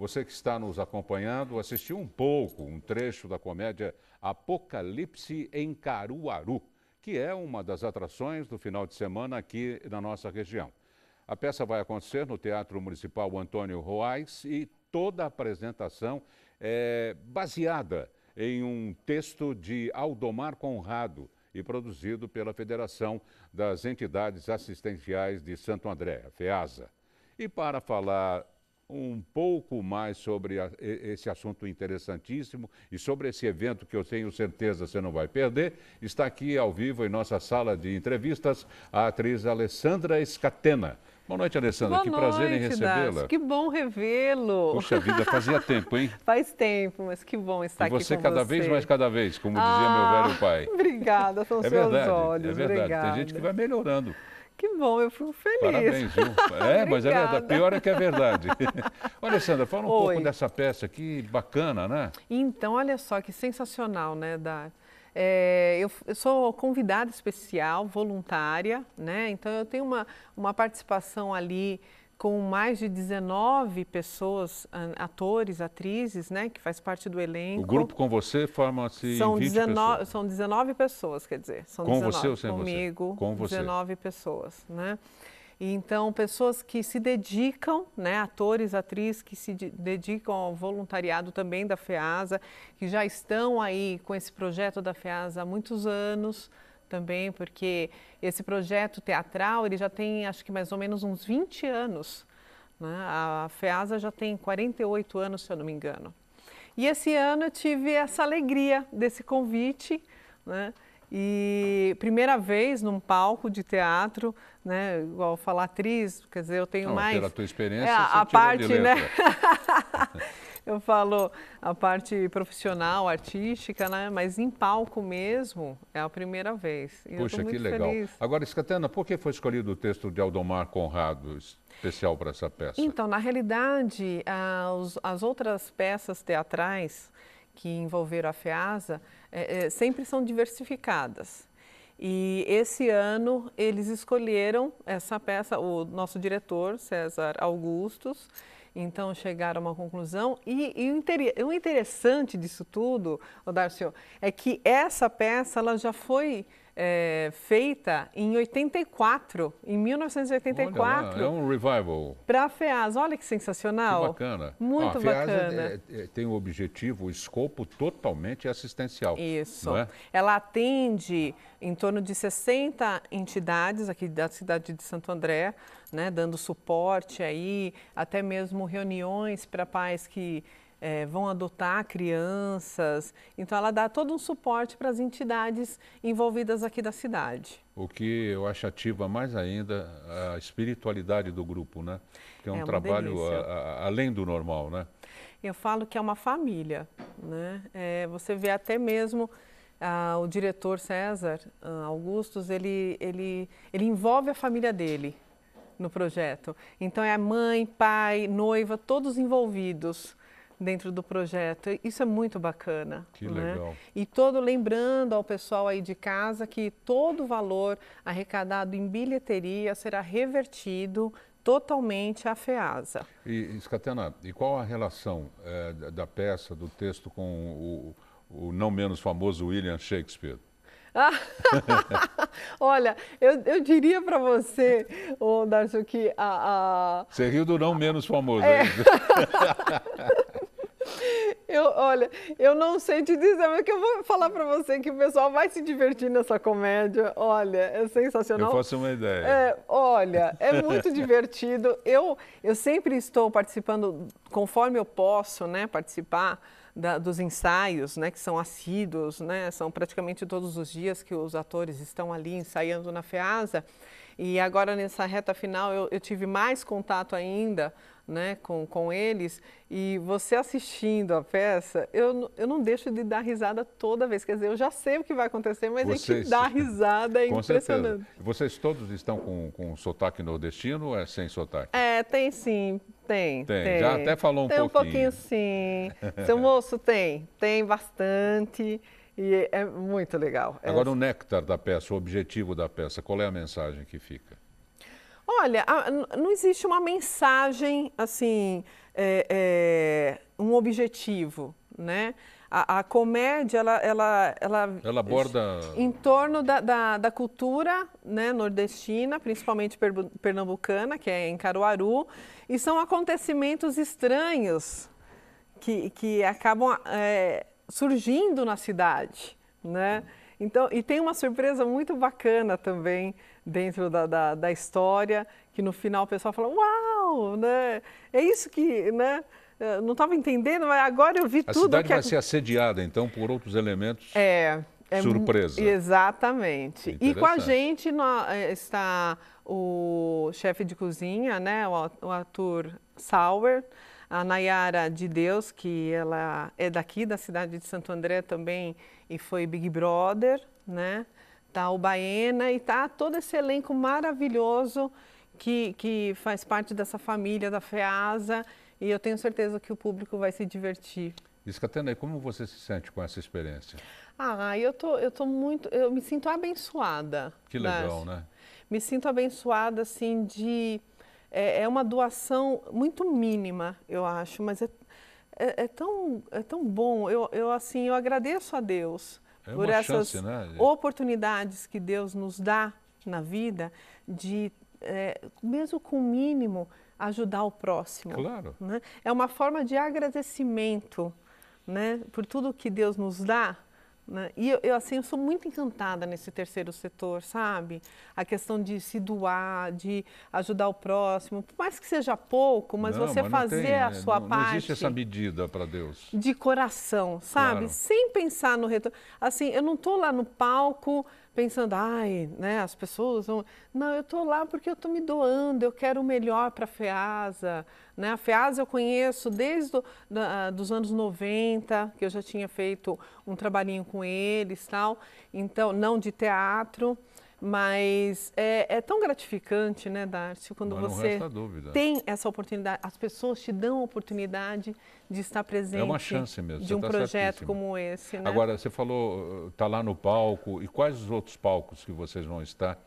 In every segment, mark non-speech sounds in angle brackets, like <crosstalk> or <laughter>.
Você que está nos acompanhando, assistiu um pouco, um trecho da comédia Apocalipse em Caruaru, que é uma das atrações do final de semana aqui na nossa região. A peça vai acontecer no Teatro Municipal Antônio Roais e toda a apresentação é baseada em um texto de Aldomar Conrado e produzido pela Federação das Entidades Assistenciais de Santo André, FEASA. E para falar um pouco mais sobre a, esse assunto interessantíssimo e sobre esse evento que eu tenho certeza você não vai perder, está aqui ao vivo em nossa sala de entrevistas a atriz Alessandra Escatena. Boa noite, Alessandra. Boa que noite, prazer em recebê-la. Que bom revê-lo. Poxa vida, fazia tempo, hein? <laughs> Faz tempo, mas que bom estar e aqui com você. você cada vez mais cada vez, como ah, dizia meu ah, velho pai. <laughs> Obrigada, são é seus verdade, olhos. É verdade, obrigada. tem gente que vai melhorando. Que bom, eu fico feliz. Parabéns, viu? <laughs> É, mas é verdade. Pior é que é verdade. <laughs> olha, Sandra, fala um Oi. pouco dessa peça aqui, bacana, né? Então, olha só que sensacional, né, da é, eu, eu, sou convidada especial, voluntária, né? Então eu tenho uma, uma participação ali com mais de 19 pessoas, atores, atrizes, né, que faz parte do elenco. O grupo com você forma-se são 19, pessoas. São 19 pessoas, quer dizer. São com 19, você ou sem comigo, você? Comigo, 19 pessoas, né? Então, pessoas que se dedicam, né, atores, atrizes que se dedicam ao voluntariado também da FEASA, que já estão aí com esse projeto da FEASA há muitos anos, também, porque esse projeto teatral ele já tem acho que mais ou menos uns 20 anos. Né? A FEASA já tem 48 anos, se eu não me engano. E esse ano eu tive essa alegria desse convite, né? E primeira vez num palco de teatro, né? Igual falar atriz, quer dizer, eu tenho não, mais. Pela tua experiência, é, a parte, né? <laughs> eu falo a parte profissional, artística, né? Mas em palco mesmo é a primeira vez. E Puxa, que legal. Feliz. Agora, Escatena, por que foi escolhido o texto de Aldomar Conrado, especial para essa peça? Então, na realidade, as, as outras peças teatrais que envolveram a FEASA é, é, sempre são diversificadas. E esse ano eles escolheram essa peça, o nosso diretor, César Augustos, então chegaram a uma conclusão. E, e o interessante disso tudo, Darcio, é que essa peça ela já foi é, feita em 84, em 1984. Olha, é um revival. Para a FEAS, olha que sensacional. Que bacana. Muito ah, bacana. É, é, tem o um objetivo, o um escopo totalmente assistencial. É? Isso. Ela atende em torno de 60 entidades aqui da cidade de Santo André, né, dando suporte aí, até mesmo reuniões para pais que é, vão adotar crianças. Então, ela dá todo um suporte para as entidades envolvidas aqui da cidade. O que eu acho ativa mais ainda a espiritualidade do grupo, né? Que é um é trabalho a, a, além do normal, né? Eu falo que é uma família, né? É, você vê até mesmo ah, o diretor César ah, ele, ele, ele envolve a família dele no projeto. Então é a mãe, pai, noiva, todos envolvidos dentro do projeto. Isso é muito bacana. Que né? legal. E todo lembrando ao pessoal aí de casa que todo o valor arrecadado em bilheteria será revertido totalmente à FEASA. E, Escatena, e qual a relação é, da peça, do texto com o, o não menos famoso William Shakespeare? <laughs> <laughs> Olha, eu, eu diria para você, Darcio, que a, a... Você riu do não menos famoso. É. <laughs> Eu, olha, eu não sei te dizer, mas que eu vou falar para você é que o pessoal vai se divertir nessa comédia. Olha, é sensacional. Eu faço uma ideia. É, olha, é muito <laughs> divertido. Eu, eu sempre estou participando, conforme eu posso, né, participar. Da, dos ensaios, né, que são assíduos, né, são praticamente todos os dias que os atores estão ali ensaiando na FEASA. E agora, nessa reta final, eu, eu tive mais contato ainda né, com, com eles, e você assistindo a peça, eu, eu não deixo de dar risada toda vez. Quer dizer, eu já sei o que vai acontecer, mas é Vocês, é dá <laughs> risada, é impressionante. Certeza. Vocês todos estão com, com sotaque nordestino ou é sem sotaque? É, tem sim, tem. Tem, tem. já até falou um tem pouquinho. Tem um pouquinho sim. <laughs> Seu moço, tem, tem bastante. E é muito legal. É Agora, é... o néctar da peça, o objetivo da peça, qual é a mensagem que fica? Olha, a, não existe uma mensagem, assim, é, é, um objetivo, né? A, a, comédia, ela, ela, ela... Ela aborda... Em torno da, da, da cultura né, nordestina, principalmente pernambucana, que é em Caruaru, e são acontecimentos estranhos que, que acabam é, surgindo na cidade, né? Então, e tem uma surpresa muito bacana também dentro da, da, da história, que no final o pessoal fala, uau, né? É isso que, né? Eu é, não estava entendendo, mas agora eu vi a tudo. A cidade que... vai ser assediada, então, por outros elementos. É. é surpresa. Exatamente. É e com a gente é, está o chefe de cozinha, né, o Arthur Sauer, a Nayara de Deus, que ela é daqui da cidade de Santo André também e foi Big Brother, né? tá o Baena e tá todo esse elenco maravilhoso que, que faz parte dessa família da FEASA e eu tenho certeza que o público vai se divertir. Escatena, como você se sente com essa experiência? Ah, eu tô, eu tô muito, eu me sinto abençoada. Que né? legal, né? né? Me sinto abençoada, assim, de é, é, uma doação muito mínima, eu acho, mas é, é, é tão, é tão bom. Eu, eu assim, eu agradeço a Deus é por essas chance, né? oportunidades que Deus nos dá na vida de, é, mesmo com o mínimo, ajudar o próximo. Claro. Né? É uma forma de agradecimento né, por tudo que Deus nos dá né? E eu, eu, assim, eu sou muito encantada nesse terceiro setor, sabe? A questão de se doar, de ajudar o próximo, por mais que seja pouco, mas não, você mas fazer tem, a é, sua não, parte. Não existe essa medida para Deus. De coração, sabe? Claro. Sem pensar no retorno. Assim, eu não estou lá no palco pensando, ai, né, as pessoas vão... Não, eu estou lá porque eu estou me doando, eu quero o melhor para a FEASA. Né? A FEASA eu conheço desde os ah, dos anos 90, que eu já tinha feito um trabalhinho com eles tal. Então, não de teatro. Mas é, é tão gratificante, né, Darcy, quando você tem essa oportunidade, as pessoas te dão a oportunidade de estar presente. É uma chance mesmo. De um tá projeto como esse. Né? Agora, você falou, está eh, lá no palco, e quais os outros palcos que vocês vão estar?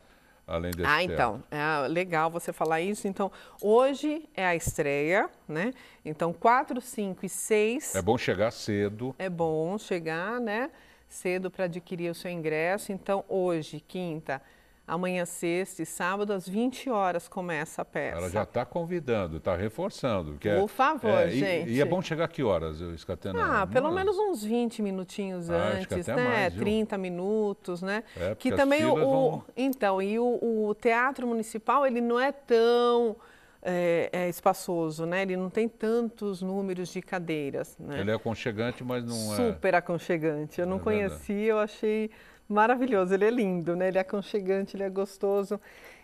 além desse Ah, então, é legal você falar isso. Então, hoje é a estreia, né? Então, 4, 5 e 6. É bom chegar cedo. É bom chegar, né? cedo para adquirir o seu ingresso. Então, hoje, quinta, amanhã, sexta e sábado, às 20 horas começa a peça. Ela já está convidando, está reforçando. Que é Por favor, é, gente. E, e, é bom chegar a que horas, Escatena? Ah, Não, pelo menos uns 20 minutinhos ah, antes, né? Mais, 30 minutos, né? É, que também o, vão... Então, e o, o teatro municipal, ele não é tão é, é, espaçoso, né? Ele não tem tantos números de cadeiras. Né? Ele é aconchegante, mas não Super é. Super aconchegante. Eu não é conheci, eu achei maravilhoso. Ele é lindo, né? Ele é aconchegante, ele é gostoso.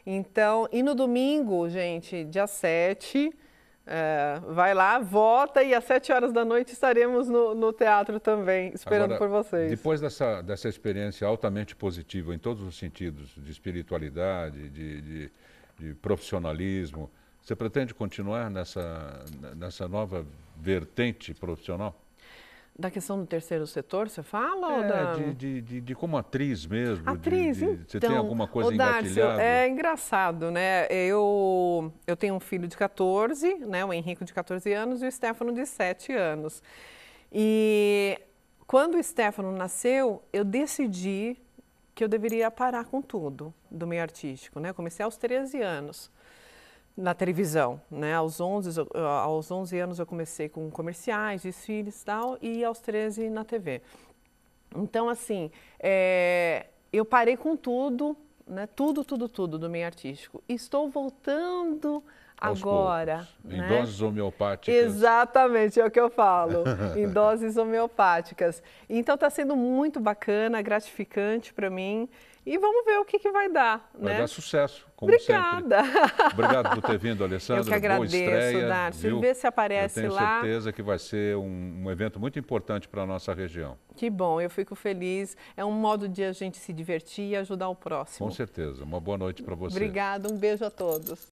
Então, e no domingo, gente, dia 7. É, vai lá, vota e às 7 horas da noite estaremos no, no teatro também, esperando Agora, por vocês. Depois dessa, dessa experiência altamente positiva em todos os sentidos, de espiritualidade, de, de, de profissionalismo, você pretende continuar nessa, nessa nova vertente profissional? Da questão do terceiro setor, você fala? É, da... de, de, de, de, como atriz mesmo. Atriz, de, então. Você tem então, alguma coisa engatilhada? É engraçado, né? Eu, eu tenho um filho de 14, né? o Henrico de 14 anos e o Stefano de 7 anos. E quando o Stefano nasceu, eu decidi que eu deveria parar com tudo do meio artístico, né? Eu comecei aos 13 anos na televisão, né? Aos 11, aos 11 anos eu comecei com comerciais, desfiles e tal, e aos 13 na TV. Então, assim, é, eu parei com tudo, né? Tudo, tudo, tudo do meio artístico. Estou voltando agora. Poucos. Em né? doses homeopáticas. Exatamente, é o que eu falo. em doses homeopáticas. Então, está sendo muito bacana, gratificante para mim. E vamos ver o que, que vai dar. Vai né? dar sucesso, como Obrigada. sempre. Obrigado por ter vindo, <laughs> Alessandra. Eu que agradeço, Boa estreia, Darcy. Vê se aparece Eu tenho lá. certeza que vai ser um, um evento muito importante para a nossa região. Que bom, eu fico feliz. É um modo de a gente se divertir e ajudar o próximo. Com certeza. Uma boa noite para você. Obrigada, um beijo a todos.